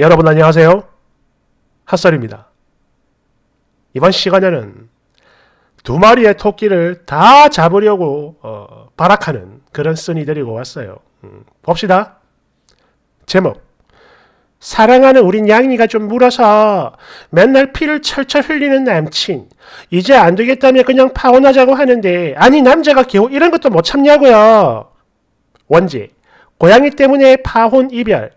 여러분 안녕하세요. 핫설입니다. 이번 시간에는 두 마리의 토끼를 다 잡으려고 어, 발악하는 그런 쓴이 데리고 왔어요. 음, 봅시다. 제목 사랑하는 우린 양이가 좀 물어서 맨날 피를 철철 흘리는 남친 이제 안 되겠다며 그냥 파혼하자고 하는데 아니 남자가 겨우 이런 것도 못 참냐고요. 원지 고양이 때문에 파혼 이별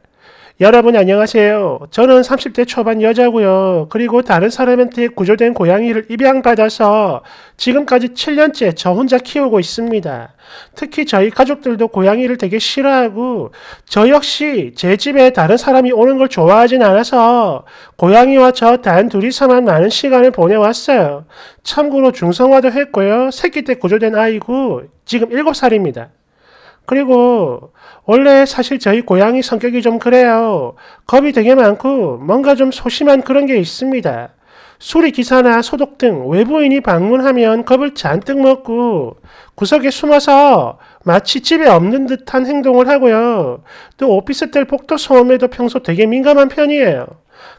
여러분 안녕하세요. 저는 30대 초반 여자고요. 그리고 다른 사람한테 구조된 고양이를 입양받아서 지금까지 7년째 저 혼자 키우고 있습니다. 특히 저희 가족들도 고양이를 되게 싫어하고 저 역시 제 집에 다른 사람이 오는 걸 좋아하진 않아서 고양이와 저 단 둘이서만 많은 시간을 보내왔어요. 참고로 중성화도 했고요. 새끼 때 구조된 아이고 지금 7살입니다. 그리고 원래 사실 저희 고양이 성격이 좀 그래요. 겁이 되게 많고 뭔가 좀 소심한 그런 게 있습니다. 수리기사나 소독 등 외부인이 방문하면 겁을 잔뜩 먹고 구석에 숨어서 마치 집에 없는 듯한 행동을 하고요. 또 오피스텔 복도 소음에도 평소 되게 민감한 편이에요.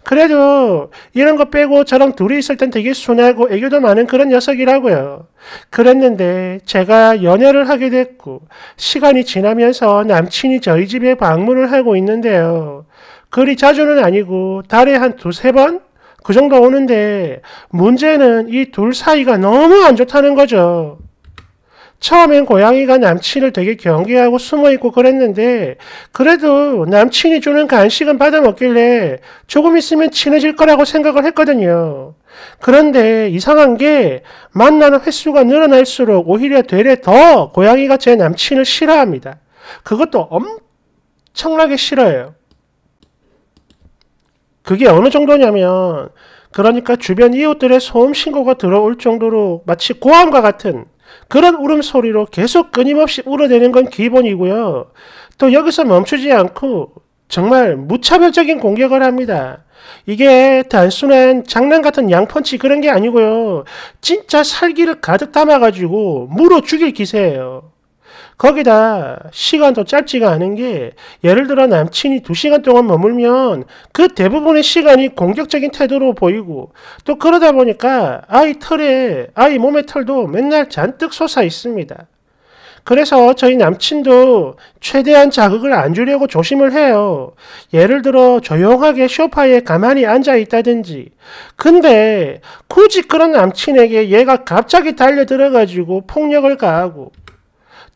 그래도 이런 거 빼고 저랑 둘이 있을 땐 되게 순하고 애교도 많은 그런 녀석이라고요. 그랬는데 제가 연애를 하게 됐고 시간이 지나면서 남친이 저희 집에 방문을 하고 있는데요. 그리 자주는 아니고 달에 한 두세 번? 그 정도 오는데 문제는 이 둘 사이가 너무 안 좋다는 거죠. 처음엔 고양이가 남친을 되게 경계하고 숨어있고 그랬는데 그래도 남친이 주는 간식은 받아먹길래 조금 있으면 친해질 거라고 생각을 했거든요. 그런데 이상한 게 만나는 횟수가 늘어날수록 오히려 되레 더 고양이가 제 남친을 싫어합니다. 그것도 엄청나게 싫어요. 그게 어느 정도냐면 그러니까 주변 이웃들의 소음 신고가 들어올 정도로 마치 고함과 같은 그런 울음소리로 계속 끊임없이 울어대는 건 기본이고요. 또 여기서 멈추지 않고 정말 무차별적인 공격을 합니다. 이게 단순한 장난 같은 양펀치 그런 게 아니고요. 진짜 살기를 가득 담아가지고 물어 죽일 기세예요. 거기다 시간도 짧지가 않은 게 예를 들어 남친이 2시간 동안 머물면 그 대부분의 시간이 공격적인 태도로 보이고 또 그러다 보니까 아이 털에 아이 몸의 털도 맨날 잔뜩 솟아 있습니다. 그래서 저희 남친도 최대한 자극을 안 주려고 조심을 해요. 예를 들어 조용하게 쇼파에 가만히 앉아 있다든지. 근데 굳이 그런 남친에게 얘가 갑자기 달려들어가지고 폭력을 가하고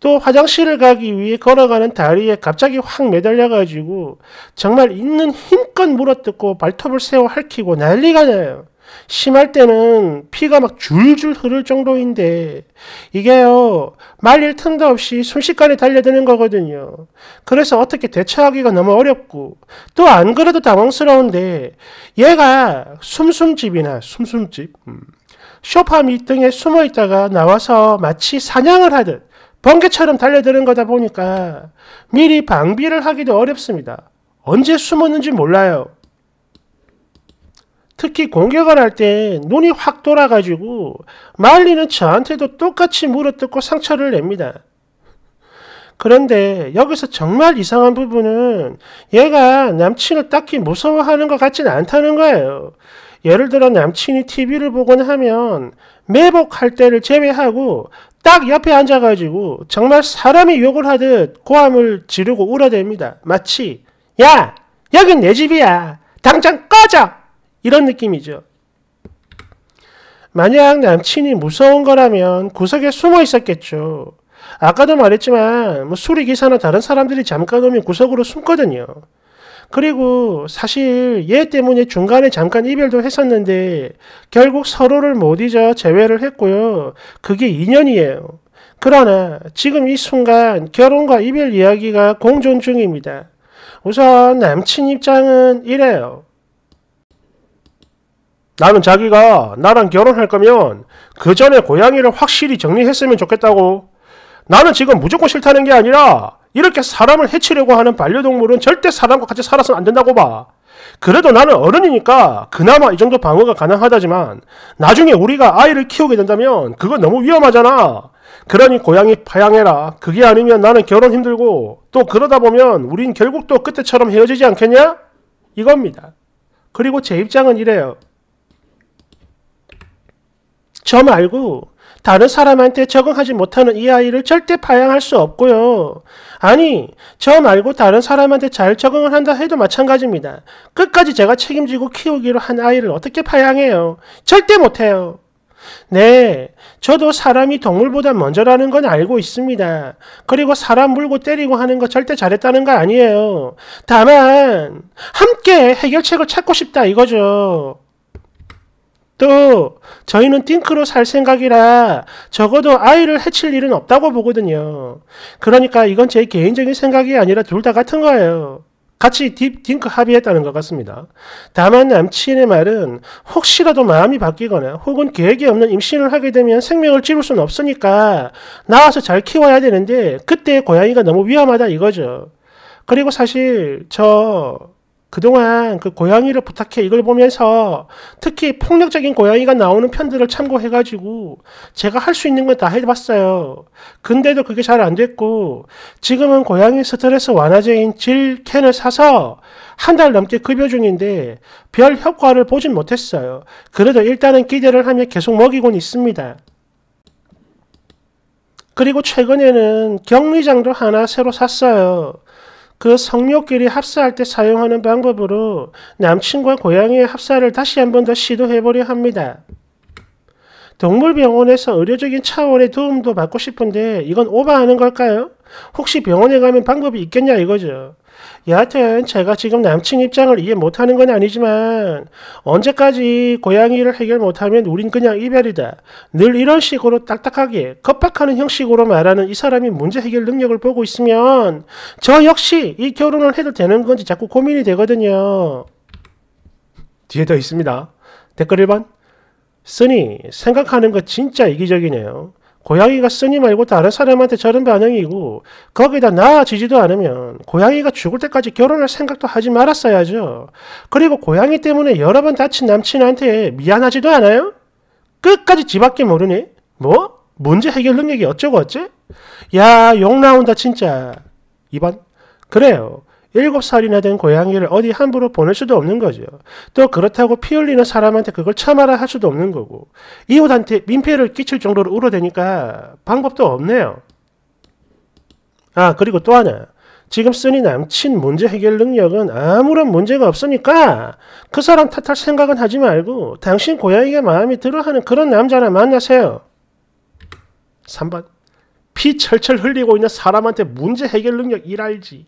또 화장실을 가기 위해 걸어가는 다리에 갑자기 확 매달려가지고 정말 있는 힘껏 물어뜯고 발톱을 세워 핥히고 난리가 나요. 심할 때는 피가 막 줄줄 흐를 정도인데 이게요 말릴 틈도 없이 순식간에 달려드는 거거든요. 그래서 어떻게 대처하기가 너무 어렵고 또 안 그래도 당황스러운데 얘가 숨숨집이나 숨숨집 쇼파 음, 밑 등에 숨어 있다가 나와서 마치 사냥을 하듯 번개처럼 달려드는 거다 보니까 미리 방비를 하기도 어렵습니다. 언제 숨었는지 몰라요. 특히 공격을 할 때 눈이 확 돌아가지고 말리는 저한테도 똑같이 물어뜯고 상처를 냅니다. 그런데 여기서 정말 이상한 부분은 얘가 남친을 딱히 무서워하는 것같지 않다는 거예요. 예를 들어 남친이 TV를 보거 하면 매복할 때를 제외하고 딱 옆에 앉아가지고 정말 사람이 욕을 하듯 고함을 지르고 울어댑니다. 마치 야 여긴 내 집이야 당장 꺼져 이런 느낌이죠. 만약 남친이 무서운 거라면 구석에 숨어 있었겠죠. 아까도 말했지만 뭐 수리기사나 다른 사람들이 잠깐 오면 구석으로 숨거든요. 그리고 사실 얘 때문에 중간에 잠깐 이별도 했었는데 결국 서로를 못 잊어 재회를 했고요. 그게 인연이에요 그러나 지금 이 순간 결혼과 이별 이야기가 공존 중입니다. 우선 남친 입장은 이래요. 나는 자기가 나랑 결혼할 거면 그 전에 고양이를 확실히 정리했으면 좋겠다고. 나는 지금 무조건 싫다는 게 아니라 이렇게 사람을 해치려고 하는 반려동물은 절대 사람과 같이 살아서는 안 된다고 봐. 그래도 나는 어른이니까 그나마 이 정도 방어가 가능하다지만 나중에 우리가 아이를 키우게 된다면 그건 너무 위험하잖아. 그러니 고양이 파양해라. 그게 아니면 나는 결혼 힘들고 또 그러다 보면 우린 결국 또 그때처럼 헤어지지 않겠냐? 이겁니다. 그리고 제 입장은 이래요. 저 말고 다른 사람한테 적응하지 못하는 이 아이를 절대 파양할 수 없고요. 아니, 저 말고 다른 사람한테 잘 적응을 한다 해도 마찬가지입니다. 끝까지 제가 책임지고 키우기로 한 아이를 어떻게 파양해요? 절대 못해요. 네, 저도 사람이 동물보다 먼저라는 건 알고 있습니다. 그리고 사람 물고 때리고 하는 거 절대 잘했다는 거 아니에요. 다만, 함께 해결책을 찾고 싶다 이거죠. 또 저희는 띵크로 살 생각이라 적어도 아이를 해칠 일은 없다고 보거든요. 그러니까 이건 제 개인적인 생각이 아니라 둘 다 같은 거예요. 같이 딥 딩크 합의했다는 것 같습니다. 다만 남친의 말은 혹시라도 마음이 바뀌거나 혹은 계획이 없는 임신을 하게 되면 생명을 찌를 수는 없으니까 나와서 잘 키워야 되는데 그때 고양이가 너무 위험하다 이거죠. 그리고 사실 저 그동안 그 고양이를 부탁해 이걸 보면서 특히 폭력적인 고양이가 나오는 편들을 참고해가지고 제가 할 수 있는 건 다 해봤어요. 근데도 그게 잘 안 됐고 지금은 고양이 스트레스 완화제인 질캔을 사서 한 달 넘게 급여 중인데 별 효과를 보진 못했어요. 그래도 일단은 기대를 하며 계속 먹이곤 있습니다. 그리고 최근에는 격리장도 하나 새로 샀어요. 그 성묘끼리 합사할 때 사용하는 방법으로 남친과 고양이의 합사를 다시 한 번 더 시도해보려 합니다. 동물병원에서 의료적인 차원의 도움도 받고 싶은데 이건 오버하는 걸까요? 혹시 병원에 가면 방법이 있겠냐 이거죠. 여하튼 제가 지금 남친 입장을 이해 못하는 건 아니지만 언제까지 고양이 를 해결 못하면 우린 그냥 이별이다. 늘 이런 식으로 딱딱하게 겁박하는 형식으로 말하는 이 사람이 문제 해결 능력을 보고 있으면 저 역시 이 결혼을 해도 되는 건지 자꾸 고민이 되거든요. 뒤에 더 있습니다. 댓글 1번 쓰니 생각하는 거 진짜 이기적이네요. 고양이가 쓰니 말고 다른 사람한테 저런 반응이고 거기다 나아지지도 않으면 고양이가 죽을 때까지 결혼할 생각도 하지 말았어야죠. 그리고 고양이 때문에 여러 번 다친 남친한테 미안하지도 않아요? 끝까지 지밖에 모르니? 뭐? 문제 해결 능력이 어쩌고 어째? 야, 욕 나온다 진짜. 2번. 그래요. 일곱 살이나 된 고양이를 어디 함부로 보낼 수도 없는 거죠. 또 그렇다고 피 흘리는 사람한테 그걸 참아라 할 수도 없는 거고 이웃한테 민폐를 끼칠 정도로 울어대니까 방법도 없네요. 아 그리고 또 하나 지금 쓰니 남친 문제 해결 능력은 아무런 문제가 없으니까 그 사람 탓할 생각은 하지 말고 당신 고양이가 마음이 들어하는 그런 남자나 만나세요. 3번 피 철철 흘리고 있는 사람한테 문제 해결 능력 일할지.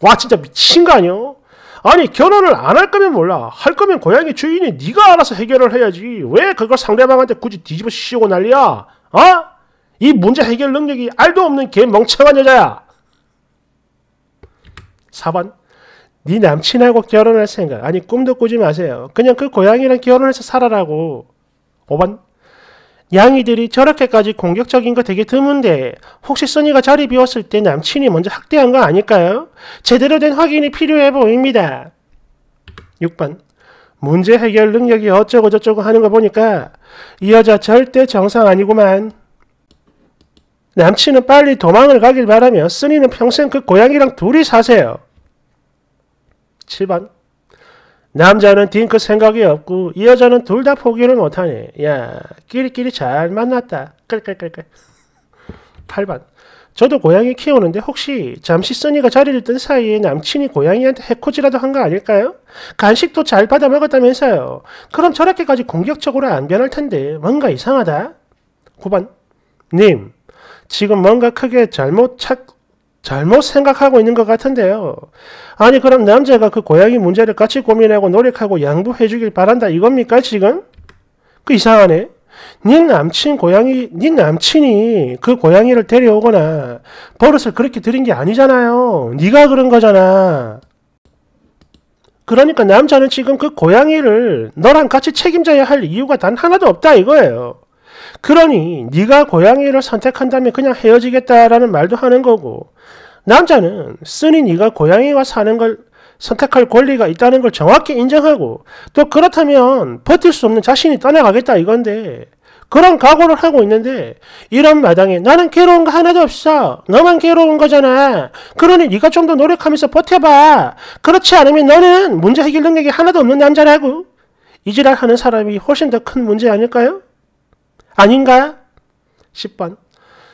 와 진짜 미친 거 아니야? 아니 결혼을 안 할 거면 몰라. 할 거면 고양이 주인이 네가 알아서 해결을 해야지. 왜 그걸 상대방한테 굳이 뒤집어 씌우고 난리야? 어? 이 문제 해결 능력이 알도 없는 개 멍청한 여자야. 4번 네 남친하고 결혼할 생각 아니 꿈도 꾸지 마세요. 그냥 그 고양이랑 결혼해서 살아라고. 5번 양이들이 저렇게까지 공격적인 거 되게 드문데 혹시 써니가 자리 비웠을 때 남친이 먼저 학대한 거 아닐까요? 제대로 된 확인이 필요해 보입니다. 6번 문제 해결 능력이 어쩌고저쩌고 하는 거 보니까 이 여자 절대 정상 아니구만. 남친은 빨리 도망을 가길 바라며 쓰니는 평생 그 고양이랑 둘이 사세요. 7번 남자는 딩크 생각이 없고 이 여자는 둘 다 포기를 못하네. 야, 끼리끼리 잘 만났다. 끌끌끌끌. 8번. 저도 고양이 키우는데 혹시 잠시 써니가 자리를 뜬 사이에 남친이 고양이한테 해코지라도 한 거 아닐까요? 간식도 잘 받아 먹었다면서요. 그럼 저렇게까지 공격적으로 안 변할 텐데 뭔가 이상하다. 9번. 님, 지금 뭔가 크게 잘못 찾, 잘못 생각하고 있는 것 같은데요. 아니 그럼 남자가 그 고양이 문제를 같이 고민하고 노력하고 양보해 주길 바란다 이겁니까 지금? 그 이상하네. 네 남친 고양이, 네 남친이 그 고양이를 데려오거나 버릇을 그렇게 들인 게 아니잖아요. 네가 그런 거잖아. 그러니까 남자는 지금 그 고양이를 너랑 같이 책임져야 할 이유가 단 하나도 없다 이거예요. 그러니 네가 고양이를 선택한다면 그냥 헤어지겠다라는 말도 하는 거고 남자는 쓰니 네가 고양이와 사는 걸 선택할 권리가 있다는 걸 정확히 인정하고 또 그렇다면 버틸 수 없는 자신이 떠나가겠다 이건데 그런 각오를 하고 있는데 이런 마당에 나는 괴로운 거 하나도 없어. 너만 괴로운 거잖아. 그러니 네가 좀 더 노력하면서 버텨봐. 그렇지 않으면 너는 문제 해결 능력이 하나도 없는 남자라고. 이지랄 하는 사람이 훨씬 더 큰 문제 아닐까요? 아닌가요? 10번.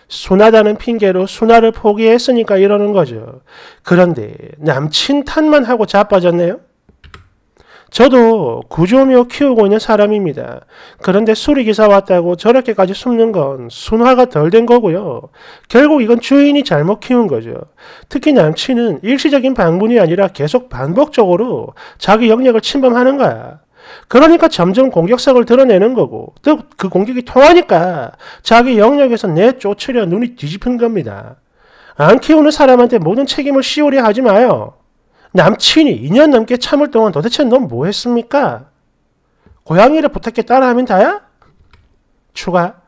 순하다는 핑계로 순하를 포기했으니까 이러는 거죠. 그런데 남친 탓만 하고 자빠졌네요. 저도 구조묘 키우고 있는 사람입니다. 그런데 수리기사 왔다고 저렇게까지 숨는 건 순화가 덜 된 거고요. 결국 이건 주인이 잘못 키운 거죠. 특히 남친은 일시적인 방문이 아니라 계속 반복적으로 자기 영역을 침범하는 거야. 그러니까 점점 공격성을 드러내는 거고 또 그 공격이 통하니까 자기 영역에서 내쫓으려 눈이 뒤집힌 겁니다. 안 키우는 사람한테 모든 책임을 씌우려 하지 마요. 남친이 2년 넘게 참을 동안 도대체 넌 뭐 했습니까? 고양이를 부탁해 따라하면 다야? 추가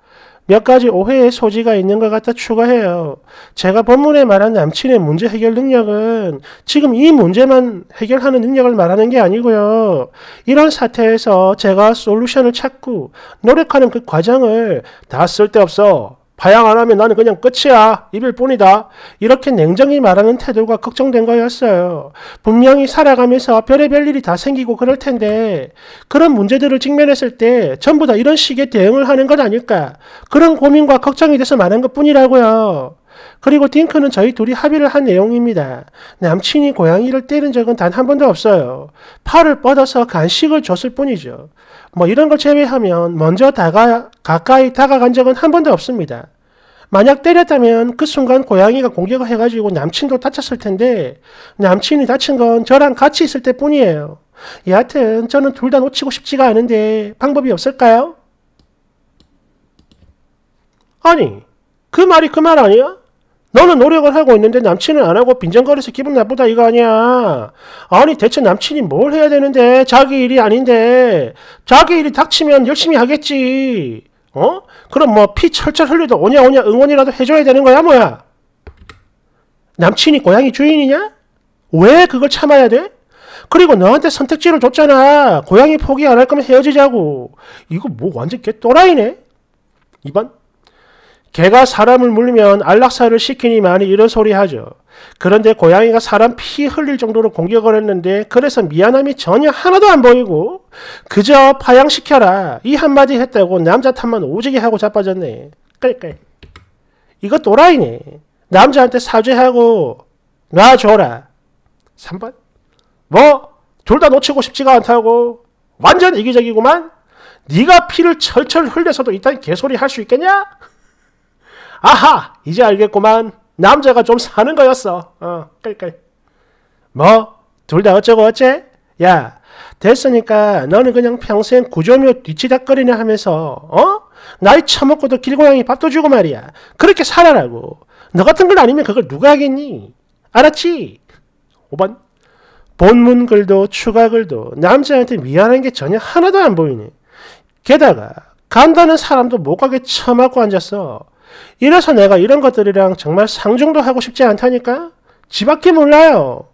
몇 가지 오해의 소지가 있는 것 같아 추가해요. 제가 본문에 말한 남친의 문제 해결 능력은 지금 이 문제만 해결하는 능력을 말하는 게 아니고요. 이런 사태에서 제가 솔루션을 찾고 노력하는 그 과정을 다 쓸데없어 바양 안 하면 나는 그냥 끝이야. 이럴 뿐이다. 이렇게 냉정히 말하는 태도가 걱정된 거였어요. 분명히 살아가면서 별의별 일이 다 생기고 그럴 텐데 그런 문제들을 직면했을 때 전부 다 이런 식의 대응을 하는 건 아닐까. 그런 고민과 걱정이 돼서 말한 것뿐이라고요. 그리고 딩크는 저희 둘이 합의를 한 내용입니다. 남친이 고양이를 때린 적은 단 한 번도 없어요. 팔을 뻗어서 간식을 줬을 뿐이죠. 뭐 이런 걸 제외하면 먼저 다가, 가까이 다가간 적은 한 번도 없습니다. 만약 때렸다면 그 순간 고양이가 공격을 해가지고 남친도 다쳤을 텐데 남친이 다친 건 저랑 같이 있을 때 뿐이에요. 여하튼 저는 둘 다 놓치고 싶지가 않은데 방법이 없을까요? 아니 그 말이 그 말 아니야? 너는 노력을 하고 있는데 남친은 안 하고 빈정거려서 기분 나쁘다 이거 아니야. 아니 대체 남친이 뭘 해야 되는데 자기 일이 아닌데 자기 일이 닥치면 열심히 하겠지. 어? 그럼 뭐 피 철철 흘리도 오냐 오냐 응원이라도 해줘야 되는 거야 뭐야? 남친이 고양이 주인이냐? 왜 그걸 참아야 돼? 그리고 너한테 선택지를 줬잖아. 고양이 포기 안 할 거면 헤어지자고. 이거 뭐 완전 개 또라이네. 이번 개가 사람을 물리면 안락사를 시키니많이 이런 소리 하죠. 그런데 고양이가 사람 피 흘릴 정도로 공격을 했는데 그래서 미안함이 전혀 하나도 안 보이고 그저 파양시켜라 이 한마디 했다고 남자 탓만 오지게 하고 자빠졌네. 그러 이거 또라이네. 남자한테 사죄하고 놔줘라. 3번 뭐둘 다 놓치고 싶지가 않다고 완전 이기적이구만. 네가 피를 철철 흘려서도 이딴 개소리 할 수 있겠냐? 아하! 이제 알겠구만. 남자가 좀 사는 거였어. 어, 끌끌. 뭐? 둘 다 어쩌고 어째? 야, 됐으니까 너는 그냥 평생 구조묘 뒤치닥거리냐 하면서 어? 나이 처먹고도 길고양이 밥도 주고 말이야. 그렇게 살아라고. 너 같은 건 아니면 그걸 누가 하겠니? 알았지? 5번 본문 글도 추가 글도 남자한테 미안한 게 전혀 하나도 안 보이네. 게다가 간다는 사람도 못 가게 처맞고 앉았어. 이래서 내가 이런 것들이랑 정말 상중도 하고 싶지 않다니까? 지밖에 몰라요.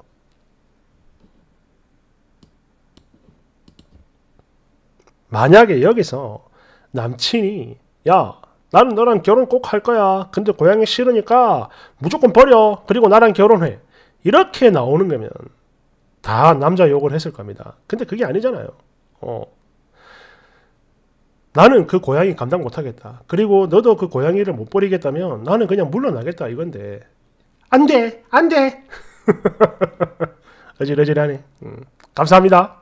만약에 여기서 남친이 야 나는 너랑 결혼 꼭 할 거야. 근데 고양이 싫으니까 무조건 버려. 그리고 나랑 결혼해. 이렇게 나오는 거면 다 남자 욕을 했을 겁니다. 근데 그게 아니잖아요. 어. 나는 그 고양이 감당 못하겠다. 그리고 너도 그 고양이를 못 버리겠다면 나는 그냥 물러나겠다 이건데 안 돼! 안 돼! 어질어질하네. 음. 감사합니다.